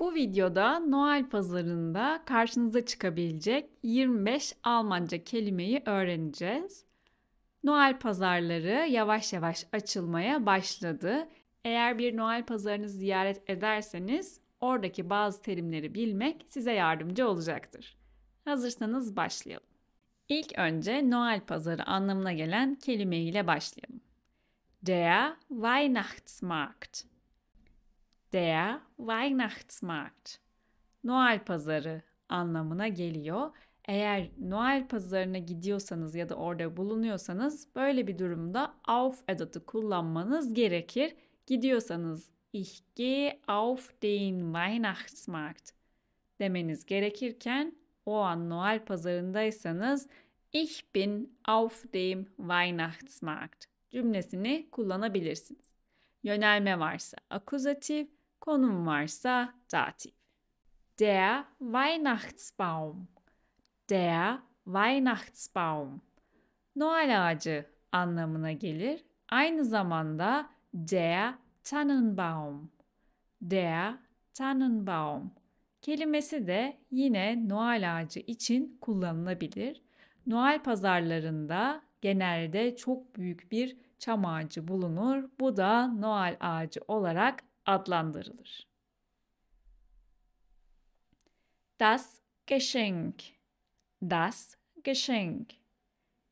Bu videoda Noel pazarında karşınıza çıkabilecek 25 Almanca kelimeyi öğreneceğiz. Noel pazarları yavaş yavaş açılmaya başladı. Eğer bir Noel pazarını ziyaret ederseniz oradaki bazı terimleri bilmek size yardımcı olacaktır. Hazırsanız başlayalım. İlk önce Noel pazarı anlamına gelen kelime ile başlayalım. Der Weihnachtsmarkt Der Weihnachtsmarkt. Noel pazarı anlamına geliyor. Eğer Noel pazarına gidiyorsanız ya da orada bulunuyorsanız böyle bir durumda auf edatı kullanmanız gerekir. Gidiyorsanız ich gehe auf den Weihnachtsmarkt demeniz gerekirken o an Noel pazarındaysanız ich bin auf dem Weihnachtsmarkt cümlesini kullanabilirsiniz. Yönelme varsa akuzatif, Konum varsa dativ. Der Weihnachtsbaum. Der Weihnachtsbaum. Noel ağacı anlamına gelir. Aynı zamanda der Tannenbaum. Der Tannenbaum kelimesi de yine Noel ağacı için kullanılabilir. Noel pazarlarında genelde çok büyük bir çam ağacı bulunur. Bu da Noel ağacı olarak adlandırılır. Das Geschenk Das Geschenk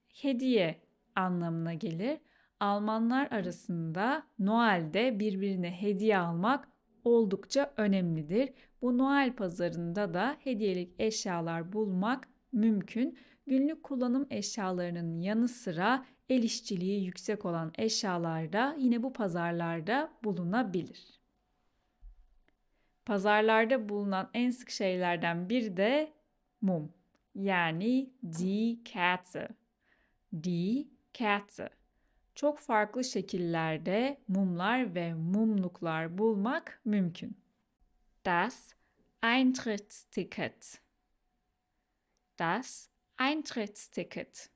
Hediye anlamına gelir. Almanlar arasında Noel'de birbirine hediye almak oldukça önemlidir. Bu Noel pazarında da hediyelik eşyalar bulmak mümkün. Günlük kullanım eşyalarının yanı sıra el işçiliği yüksek olan eşyalar da yine bu pazarlarda bulunabilir. Pazarlarda bulunan en sık şeylerden biri de mum. Yani die Kerze. Die Kerze. Çok farklı şekillerde mumlar ve mumluklar bulmak mümkün. Das Eintrittsticket. Das Eintrittsticket.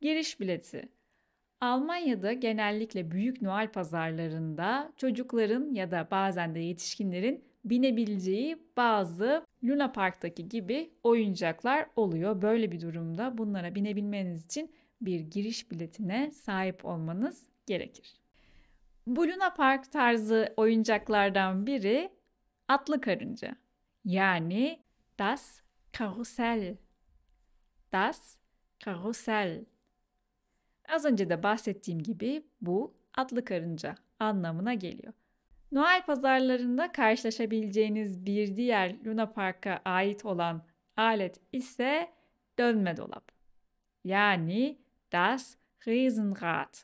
Giriş bileti. Almanya'da genellikle büyük Noel pazarlarında çocukların ya da bazen de yetişkinlerin binebileceği bazı Luna Park'taki gibi oyuncaklar oluyor. Böyle bir durumda bunlara binebilmeniz için bir giriş biletine sahip olmanız gerekir. Bu Luna Park tarzı oyuncaklardan biri atlı karınca. Yani das karusel. Das karusel. Az önce de bahsettiğim gibi bu atlı karınca anlamına geliyor. Noel pazarlarında karşılaşabileceğiniz bir diğer Luna Park'a ait olan alet ise dönme dolap. Yani das Riesenrad.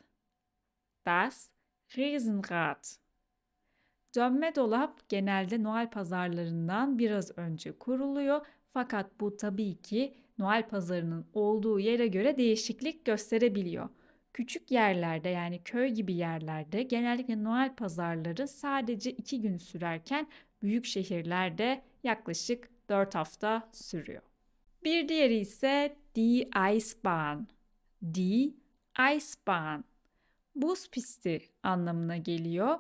Das Riesenrad. Dönme dolap genelde Noel pazarlarından biraz önce kuruluyor fakat bu tabii ki Noel pazarının olduğu yere göre değişiklik gösterebiliyor. Küçük yerlerde yani köy gibi yerlerde genellikle Noel pazarları sadece 2 gün sürerken büyük şehirlerde yaklaşık 4 hafta sürüyor. Bir diğeri ise Die Eisbahn. Die Eisbahn. Buz pisti anlamına geliyor.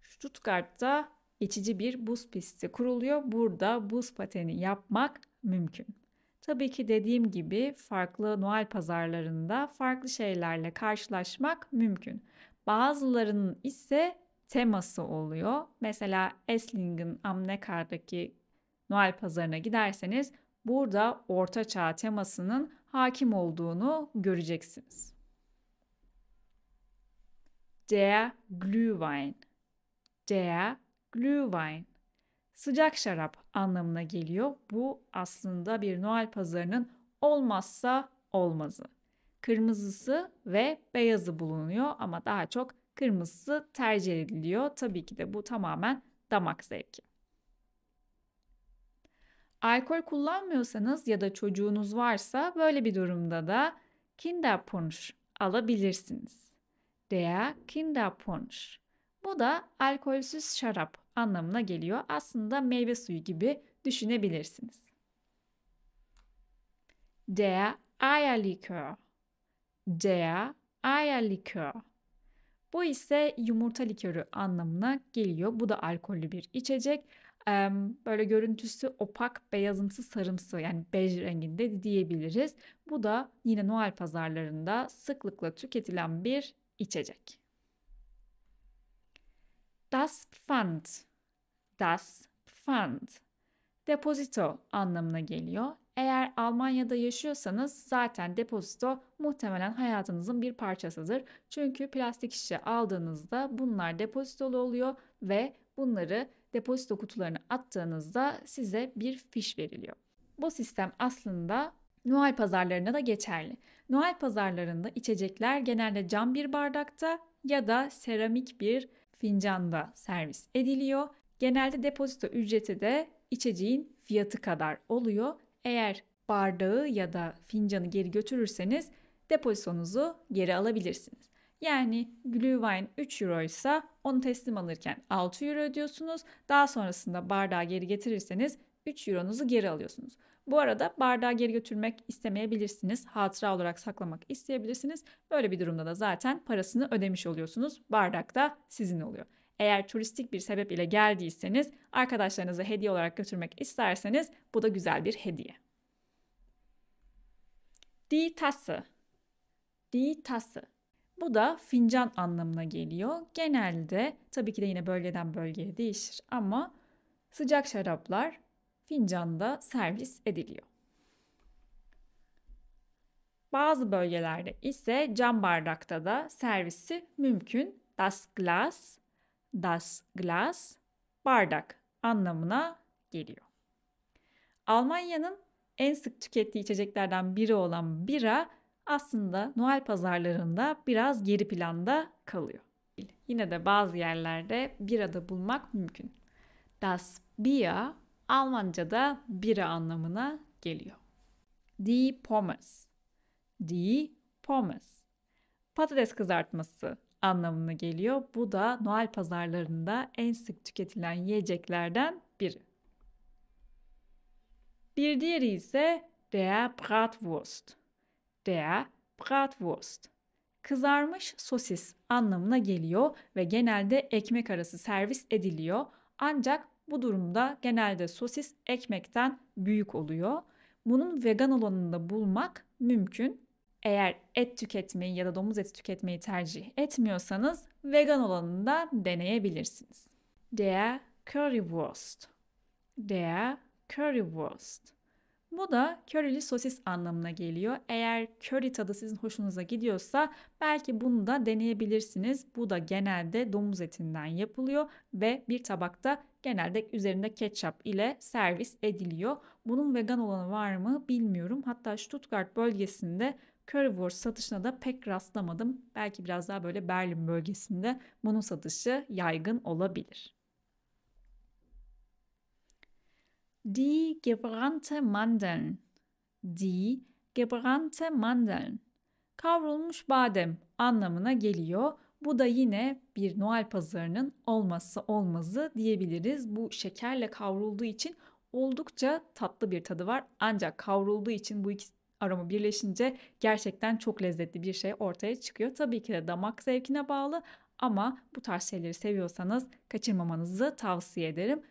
Stuttgart'ta geçici bir buz pisti kuruluyor. Burada buz pateni yapmak mümkün. Tabii ki dediğim gibi farklı Noel pazarlarında farklı şeylerle karşılaşmak mümkün. Bazılarının ise teması oluyor. Mesela Esslingen amnekardaki Neckar'daki Noel pazarına giderseniz burada Orta Çağ temasının hakim olduğunu göreceksiniz. Der Glühwein. Der Glühwein sıcak şarap anlamına geliyor. Bu aslında bir Noel pazarının olmazsa olmazı. Kırmızısı ve beyazı bulunuyor ama daha çok kırmızısı tercih ediliyor. Tabii ki de bu tamamen damak zevki. Alkol kullanmıyorsanız ya da çocuğunuz varsa böyle bir durumda da kinder punch alabilirsiniz. kinder punch. Bu da alkolsüz şarap anlamına geliyor. Aslında meyve suyu gibi düşünebilirsiniz. Der Eierlikör. Der Eierlikör. Bu ise yumurta likörü anlamına geliyor. Bu da alkollü bir içecek. Böyle görüntüsü opak, beyazımsı, sarımsı yani bej renginde diyebiliriz. Bu da yine Noel pazarlarında sıklıkla tüketilen bir içecek. Das Pfand. Das Pfand. Depozito anlamına geliyor. Eğer Almanya'da yaşıyorsanız zaten depozito muhtemelen hayatınızın bir parçasıdır. Çünkü plastik şişe aldığınızda bunlar depozitolu oluyor ve bunları depozito kutularına attığınızda size bir fiş veriliyor. Bu sistem aslında Noel pazarlarına da geçerli. Noel pazarlarında içecekler genelde cam bir bardakta ya da seramik bir fincanda servis ediliyor. Genelde depozito ücreti de içeceğin fiyatı kadar oluyor. Eğer bardağı ya da fincanı geri götürürseniz depozitonuzu geri alabilirsiniz. Yani Glühwein 3 euro ise onu teslim alırken 6 euro ödüyorsunuz. Daha sonrasında bardağı geri getirirseniz 3 euronuzu geri alıyorsunuz. Bu arada bardağı geri götürmek istemeyebilirsiniz. Hatıra olarak saklamak isteyebilirsiniz. Böyle bir durumda da zaten parasını ödemiş oluyorsunuz. Bardak da sizin oluyor. Eğer turistik bir sebep ile geldiyseniz, arkadaşlarınıza hediye olarak götürmek isterseniz bu da güzel bir hediye. Di Tasse. Di Tasse. Bu da fincan anlamına geliyor. Genelde tabii ki de yine bölgeden bölgeye değişir ama sıcak şaraplar fincanda servis ediliyor. Bazı bölgelerde ise cam bardakta da servisi mümkün. Das Glas, das Glas bardak anlamına geliyor. Almanya'nın en sık tükettiği içeceklerden biri olan bira aslında Noel pazarlarında biraz geri planda kalıyor. Yine de bazı yerlerde birada bulmak mümkün. Das Bier Almanca'da biri anlamına geliyor. Die Pommes. Die Pommes. Patates kızartması anlamına geliyor. Bu da Noel pazarlarında en sık tüketilen yiyeceklerden biri. Bir diğeri ise der Bratwurst. Der Bratwurst. Kızarmış sosis anlamına geliyor ve genelde ekmek arası servis ediliyor. Ancak bu durumda genelde sosis ekmekten büyük oluyor. Bunun vegan olanında bulmak mümkün. Eğer et tüketmeyi ya da domuz eti tüketmeyi tercih etmiyorsanız vegan olanında deneyebilirsiniz. Der Currywurst. Der Currywurst. Bu da körili sosis anlamına geliyor. Eğer köri tadı sizin hoşunuza gidiyorsa belki bunu da deneyebilirsiniz. Bu da genelde domuz etinden yapılıyor ve bir tabakta genelde üzerinde ketçap ile servis ediliyor. Bunun vegan olanı var mı bilmiyorum. Hatta Stuttgart bölgesinde Currywurst satışına da pek rastlamadım. Belki biraz daha böyle Berlin bölgesinde bunun satışı yaygın olabilir. Die gebrannte Mandeln. Die gebrannte Mandeln. Kavrulmuş badem anlamına geliyor. Bu da yine bir Noel pazarının olmazsa olmazı diyebiliriz. Bu şekerle kavrulduğu için oldukça tatlı bir tadı var. Ancak kavrulduğu için bu iki aroma birleşince gerçekten çok lezzetli bir şey ortaya çıkıyor. Tabii ki de damak zevkine bağlı ama bu tarz şeyleri seviyorsanız kaçırmamanızı tavsiye ederim.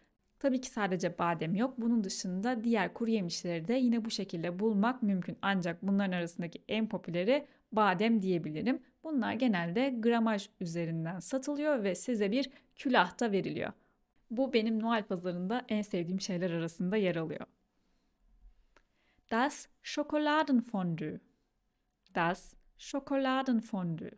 Tabii ki sadece badem yok. Bunun dışında diğer kuru yemişleri de yine bu şekilde bulmak mümkün. Ancak bunların arasındaki en popüleri badem diyebilirim. Bunlar genelde gramaj üzerinden satılıyor ve size bir külahta veriliyor. Bu benim Noel pazarında en sevdiğim şeyler arasında yer alıyor. Das Schokoladenfondue. Das Schokoladenfondue.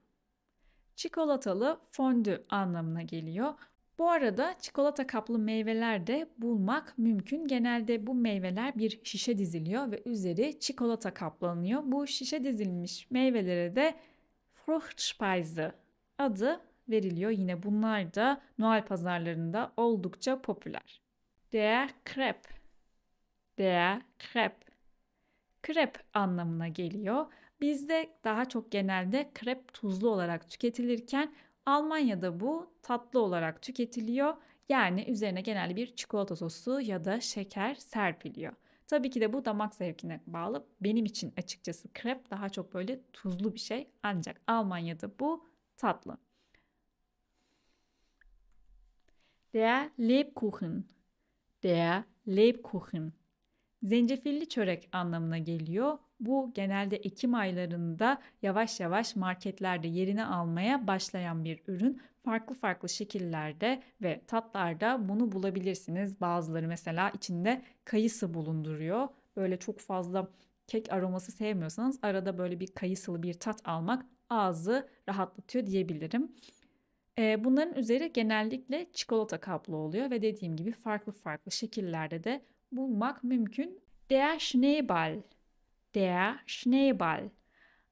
Çikolatalı fondü anlamına geliyor. Bu arada çikolata kaplı meyveler de bulmak mümkün. Genelde bu meyveler bir şişe diziliyor ve üzeri çikolata kaplanıyor. Bu şişe dizilmiş meyvelere de Fruchtspeise adı veriliyor. Yine bunlar da Noel pazarlarında oldukça popüler. Der Krep Der Krep Krep anlamına geliyor. Bizde daha çok genelde krep tuzlu olarak tüketilirken Almanya'da bu tatlı olarak tüketiliyor. Yani üzerine genelde bir çikolata sosu ya da şeker serpiliyor. Tabii ki de bu damak zevkine bağlı. Benim için açıkçası krep daha çok böyle tuzlu bir şey. Ancak Almanya'da bu tatlı. Der Lebkuchen. Der Lebkuchen. Zencefilli çörek anlamına geliyor. Bu genelde Ekim aylarında yavaş yavaş marketlerde yerini almaya başlayan bir ürün. Farklı farklı şekillerde ve tatlarda bunu bulabilirsiniz. Bazıları mesela içinde kayısı bulunduruyor. Böyle çok fazla kek aroması sevmiyorsanız arada böyle bir kayısılı bir tat almak ağzı rahatlatıyor diyebilirim. Bunların üzeri genellikle çikolata kaplı oluyor ve dediğim gibi farklı farklı şekillerde de bulmak mümkün. Der Schneeball der Schneeball.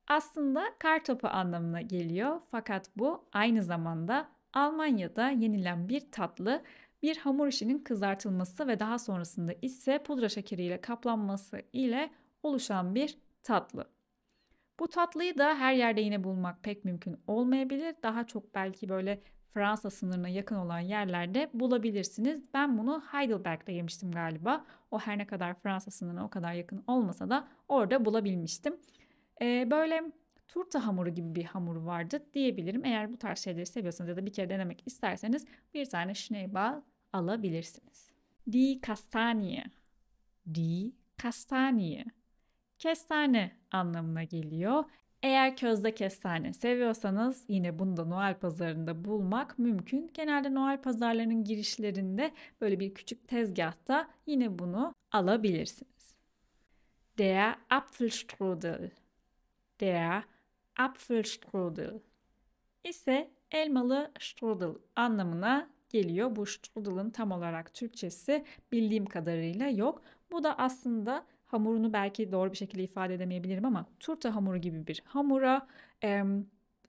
Aslında kar topu anlamına geliyor fakat bu aynı zamanda Almanya'da yenilen bir tatlı, bir hamur işinin kızartılması ve daha sonrasında ise pudra şekeriyle kaplanması ile oluşan bir tatlı. Bu tatlıyı da her yerde yine bulmak pek mümkün olmayabilir. Daha çok belki böyle Fransa sınırına yakın olan yerlerde bulabilirsiniz. Ben bunu Heidelberg'de yemiştim galiba. O her ne kadar Fransa sınırına o kadar yakın olmasa da orada bulabilmiştim. Ee, böyle turta hamuru gibi bir hamur vardı diyebilirim. Eğer bu tarz şeyleri seviyorsanız ya da bir kere denemek isterseniz bir tane şnebal alabilirsiniz. Di kastaniye. Di kastaniye. Kestane anlamına geliyor. Eğer közde kestane seviyorsanız yine bunu da Noel pazarında bulmak mümkün. Genelde Noel pazarlarının girişlerinde böyle bir küçük tezgahta yine bunu alabilirsiniz. Der Apfelstrudel Der Apfelstrudel ise elmalı strudel anlamına geliyor. Bu strudel'ın tam olarak Türkçesi bildiğim kadarıyla yok. Bu da aslında hamurunu belki doğru bir şekilde ifade edemeyebilirim ama turta hamuru gibi bir hamura e,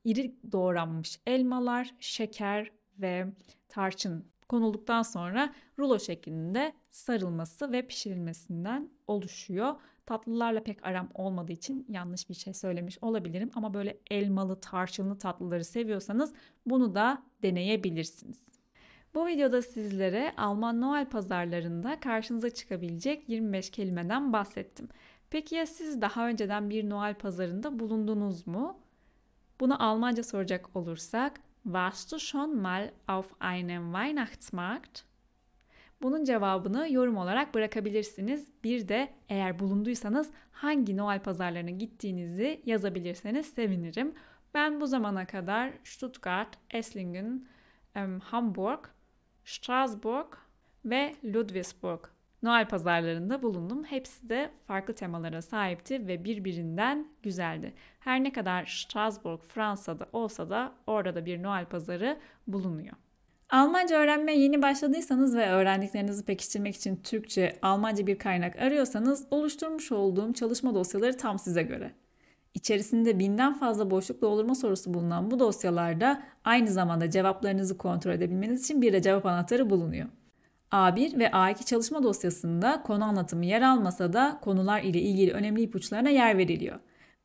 iri doğranmış elmalar, şeker ve tarçın konulduktan sonra rulo şeklinde sarılması ve pişirilmesinden oluşuyor. Tatlılarla pek aram olmadığı için yanlış bir şey söylemiş olabilirim ama böyle elmalı, tarçınlı tatlıları seviyorsanız bunu da deneyebilirsiniz. Bu videoda sizlere Alman Noel pazarlarında karşınıza çıkabilecek 25 kelimeden bahsettim. Peki ya siz daha önceden bir Noel pazarında bulundunuz mu? Bunu Almanca soracak olursak, warst du schon mal auf einem Weihnachtsmarkt? Bunun cevabını yorum olarak bırakabilirsiniz. Bir de eğer bulunduysanız hangi Noel pazarlarına gittiğinizi yazabilirseniz sevinirim. Ben bu zamana kadar Stuttgart, Esslingen, Hamburg Strasbourg ve Ludwigsburg Noel pazarlarında bulundum. Hepsi de farklı temalara sahipti ve birbirinden güzeldi. Her ne kadar Strasbourg Fransa'da olsa da orada da bir Noel pazarı bulunuyor. Almanca öğrenmeye yeni başladıysanız ve öğrendiklerinizi pekiştirmek için Türkçe, Almanca bir kaynak arıyorsanız oluşturmuş olduğum çalışma dosyaları tam size göre. İçerisinde binden fazla boşluk doldurma sorusu bulunan bu dosyalarda aynı zamanda cevaplarınızı kontrol edebilmeniz için bir de cevap anahtarı bulunuyor. A1 ve A2 çalışma dosyasında konu anlatımı yer almasa da konular ile ilgili önemli ipuçlarına yer veriliyor.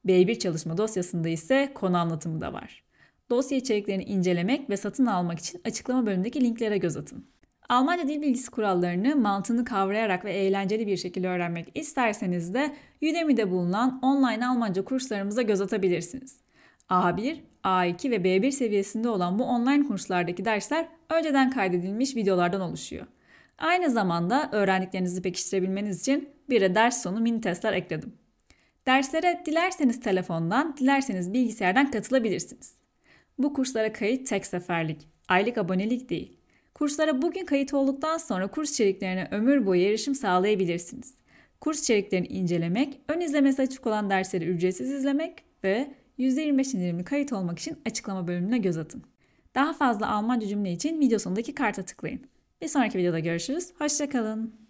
B1 çalışma dosyasında ise konu anlatımı da var. Dosya içeriklerini incelemek ve satın almak için açıklama bölümündeki linklere göz atın. Almanca dil bilgisi kurallarını mantığını kavrayarak ve eğlenceli bir şekilde öğrenmek isterseniz de Udemy'de bulunan online Almanca kurslarımıza göz atabilirsiniz. A1, A2 ve B1 seviyesinde olan bu online kurslardaki dersler önceden kaydedilmiş videolardan oluşuyor. Aynı zamanda öğrendiklerinizi pekiştirebilmeniz için bir de ders sonu mini testler ekledim. Derslere dilerseniz telefondan, dilerseniz bilgisayardan katılabilirsiniz. Bu kurslara kayıt tek seferlik, aylık abonelik değil. Kurslara bugün kayıt olduktan sonra kurs içeriklerine ömür boyu erişim sağlayabilirsiniz. Kurs içeriklerini incelemek, ön izlemesi açık olan dersleri ücretsiz izlemek ve %25 indirimli kayıt olmak için açıklama bölümüne göz atın. Daha fazla Almanca cümle için video sonundaki karta tıklayın. Bir sonraki videoda görüşürüz. Hoşçakalın.